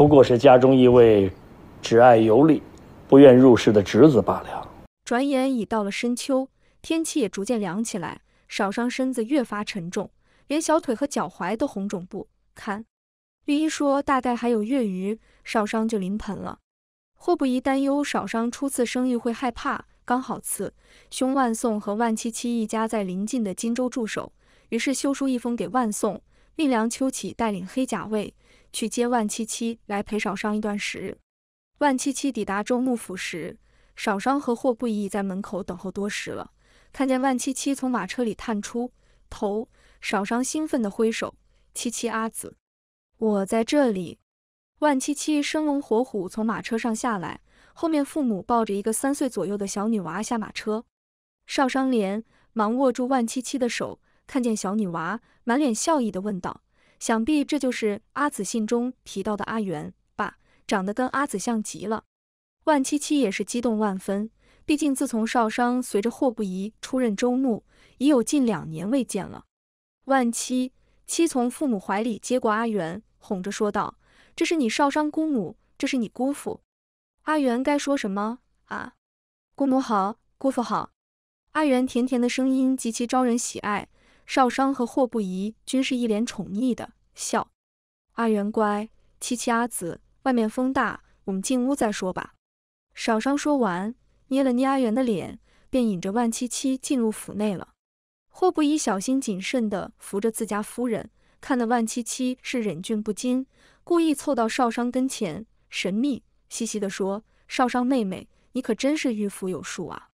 不过是家中一位只爱游历、不愿入世的侄子罢了。转眼已到了深秋，天气也逐渐凉起来，少商身子越发沉重，连小腿和脚踝都红肿不堪。御医说大概还有月余，少商就临盆了。霍不疑担忧少商初次生育会害怕，刚好赐兄万颂和万七七一家在临近的荆州驻守，于是修书一封给万颂，命梁秋起带领黑甲卫。去接万七七来陪少商一段时日。万七七抵达周幕府时，少商和霍不疑在门口等候多时了。看见万七七从马车里探出头，少商兴奋地挥手：“七七阿紫，我在这里！”万七七生龙活虎从马车上下来，后面父母抱着一个三岁左右的小女娃下马车。少商连忙握住万七七的手，看见小女娃满脸笑意地问道。想必这就是阿紫信中提到的阿元吧，长得跟阿紫像极了。万七七也是激动万分，毕竟自从少商随着霍不疑出任州牧，已有近两年未见了。万七七从父母怀里接过阿元，哄着说道：“这是你少商姑母，这是你姑父。”阿元该说什么啊？姑母好，姑父好。阿元甜甜的声音极其招人喜爱。少商和霍不疑均是一脸宠溺的笑。阿元乖，七七阿紫，外面风大，我们进屋再说吧。少商说完，捏了捏阿元的脸，便引着万七七进入府内了。霍不疑小心谨慎的扶着自家夫人，看得万七七是忍俊不禁，故意凑到少商跟前，神秘兮兮的说：“少商妹妹，你可真是御夫有术啊。”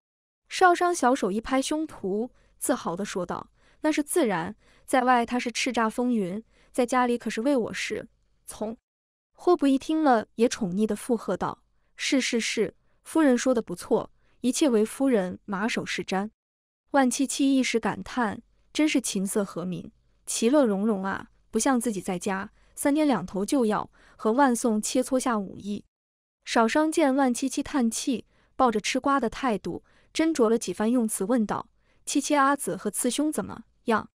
少商小手一拍胸脯，自豪的说道。那是自然，在外他是叱咤风云，在家里可是为我是从。霍不一听了也宠溺的附和道：“是是是，夫人说的不错，一切为夫人马首是瞻。”万七七一时感叹：“真是琴瑟和鸣，其乐融融啊！不像自己在家，三天两头就要和万颂切磋下武艺。”少商见万七七叹气，抱着吃瓜的态度，斟酌了几番用词，问道：“七七阿姊和次兄怎么？”样。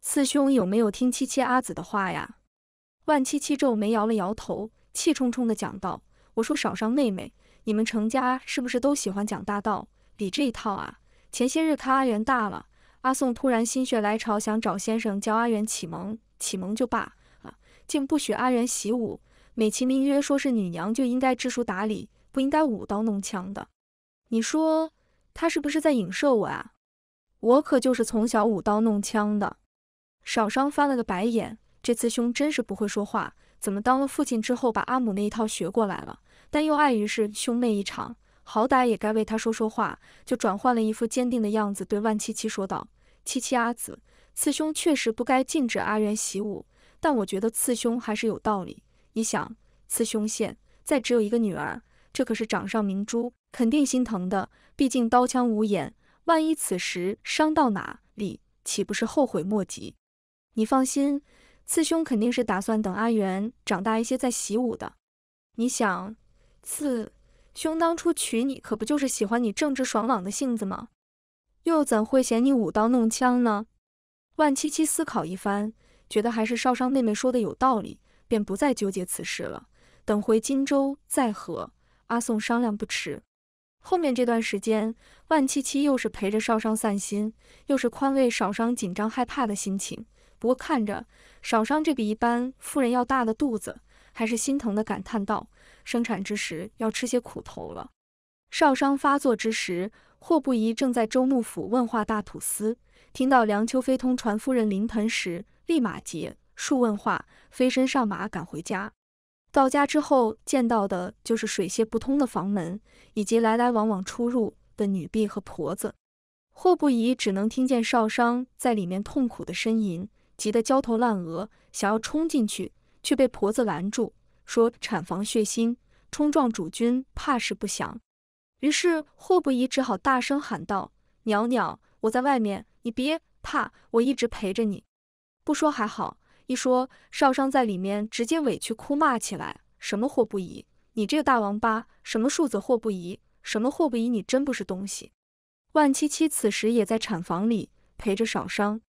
四兄有没有听七七阿紫的话呀？万七七皱眉摇了摇头，气冲冲的讲道：“我说少商妹妹，你们程家是不是都喜欢讲大道理这一套啊？前些日看阿元大了，阿宋突然心血来潮想找先生教阿元启蒙，启蒙就罢了，竟不许阿元习武，美其名曰说是女娘就应该知书达理，不应该舞刀弄枪的。你说他是不是在影射我啊？”我可就是从小舞刀弄枪的，少商翻了个白眼。这次兄真是不会说话，怎么当了父亲之后把阿母那一套学过来了？但又碍于是兄妹一场，好歹也该为他说说话。就转换了一副坚定的样子，对万七七说道：“七七阿姊，次兄确实不该禁止阿元习武，但我觉得次兄还是有道理。你想，次兄现在只有一个女儿，这可是掌上明珠，肯定心疼的。毕竟刀枪无眼。”万一此时伤到哪里，岂不是后悔莫及？你放心，次兄肯定是打算等阿元长大一些再习武的。你想，次兄当初娶你，可不就是喜欢你正直爽朗的性子吗？又怎会嫌你舞刀弄枪呢？万七七思考一番，觉得还是少商妹妹说的有道理，便不再纠结此事了。等回荆州再和阿宋商量不迟。后面这段时间，万七七又是陪着少商散心，又是宽慰少商紧张害怕的心情。不过看着少商这比一般妇人要大的肚子，还是心疼的感叹道：“生产之时要吃些苦头了。”少商发作之时，霍不疑正在州穆府问话大土司，听到梁秋飞通传夫人临盆时，立马结束问话，飞身上马赶回家。到家之后，见到的就是水泄不通的房门，以及来来往往出入的女婢和婆子。霍不疑只能听见少商在里面痛苦的呻吟，急得焦头烂额，想要冲进去，却被婆子拦住，说产房血腥，冲撞主君怕是不祥。于是霍不疑只好大声喊道：“袅袅，我在外面，你别怕，我一直陪着你。不说还好。”一说少商在里面，直接委屈哭骂起来：“什么祸不移，你这个大王八！什么庶子祸不移，什么祸不移，你真不是东西！”万七七此时也在产房里陪着少商，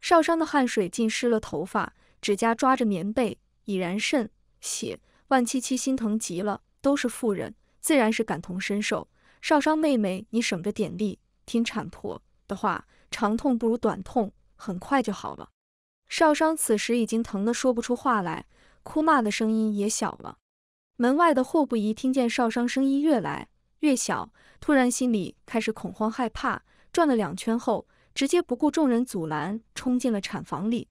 少商的汗水浸湿了头发，指甲抓着棉被，已然渗血。万七七心疼极了，都是妇人，自然是感同身受。少商妹妹，你省着点力，听产婆的话，长痛不如短痛，很快就好了。少商此时已经疼得说不出话来，哭骂的声音也小了。门外的霍不疑听见少商声音越来越小，突然心里开始恐慌害怕，转了两圈后，直接不顾众人阻拦，冲进了产房里。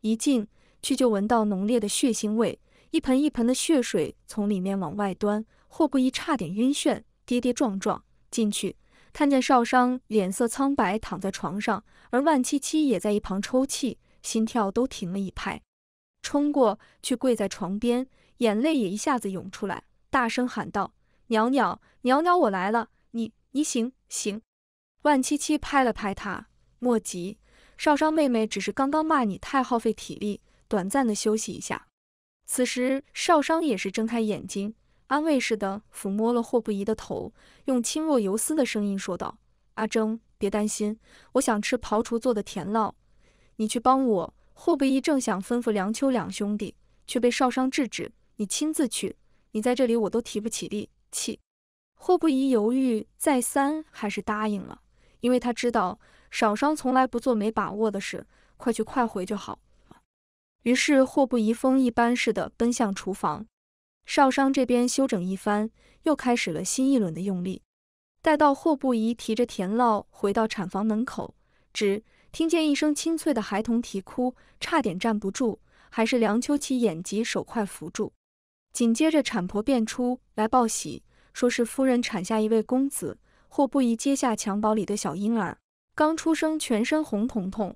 一进去就闻到浓烈的血腥味，一盆一盆的血水从里面往外端，霍不疑差点晕眩，跌跌撞撞进去，看见少商脸色苍白躺在床上，而万七七也在一旁抽泣。心跳都停了一拍，冲过去跪在床边，眼泪也一下子涌出来，大声喊道：“袅袅，袅袅，我来了！你，你醒醒！”万七七拍了拍他，莫急，少商妹妹只是刚刚骂你太耗费体力，短暂的休息一下。此时少商也是睁开眼睛，安慰似的抚摸了霍不疑的头，用轻若游丝的声音说道：“阿征，别担心，我想吃刨厨做的甜酪，你去帮我，霍不一正想吩咐梁秋两兄弟，却被少商制止。你亲自去，你在这里我都提不起力气。霍不一犹豫再三，还是答应了，因为他知道少商从来不做没把握的事，快去快回就好了。于是霍不一风一般似的奔向厨房，少商这边休整一番，又开始了新一轮的用力。待到霍不一提着甜烙回到产房门口，只。听见一声清脆的孩童啼哭，差点站不住，还是梁秋其眼疾手快扶住。紧接着，产婆便出来报喜，说是夫人产下一位公子，或不宜接下襁褓里的小婴儿。刚出生，全身红彤彤，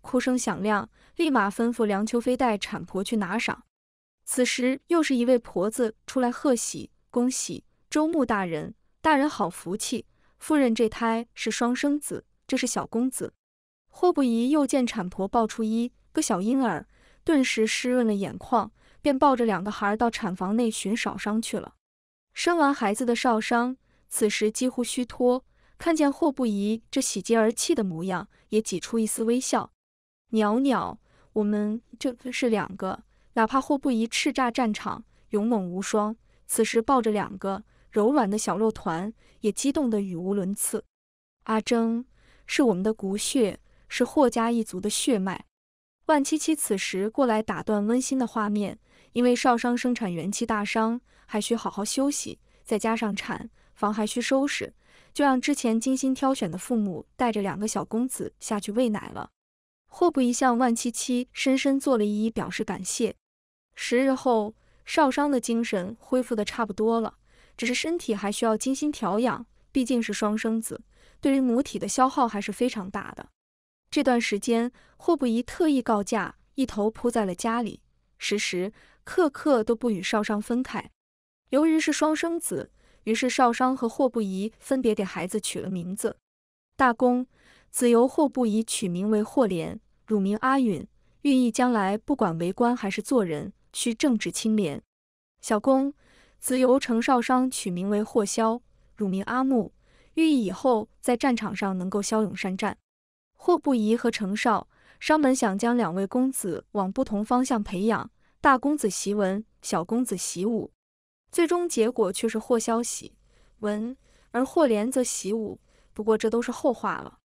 哭声响亮，立马吩咐梁秋飞带产婆去拿赏。此时，又是一位婆子出来贺喜，恭喜周穆大人，大人好福气，夫人这胎是双生子，这是小公子。霍不疑又见产婆抱出一个小婴儿，顿时湿润了眼眶，便抱着两个孩儿到产房内寻少商去了。生完孩子的少商此时几乎虚脱，看见霍不疑这喜极而泣的模样，也挤出一丝微笑。袅袅，我们这是两个，哪怕霍不疑叱咤战场，勇猛无双，此时抱着两个柔软的小肉团，也激动得语无伦次。阿征是我们的骨血。是霍家一族的血脉。万七七此时过来打断温馨的画面，因为少商生产元气大伤，还需好好休息，再加上产房还需收拾，就让之前精心挑选的父母带着两个小公子下去喂奶了。霍布一向万七七深深做了一一表示感谢。十日后，少商的精神恢复的差不多了，只是身体还需要精心调养，毕竟是双生子，对于母体的消耗还是非常大的。这段时间，霍不疑特意告假，一头扑在了家里，时时刻刻都不与少商分开。由于是双生子，于是少商和霍不疑分别给孩子取了名字。大公子由霍不疑取名为霍莲，乳名阿允，寓意将来不管为官还是做人，需正直清廉。小公子由程少商取名为霍萧，乳名阿木，寓意以后在战场上能够骁勇善战。霍不疑和程少商本想将两位公子往不同方向培养，大公子习文，小公子习武，最终结果却是霍萧习文，而霍连则习武。不过，这都是后话了。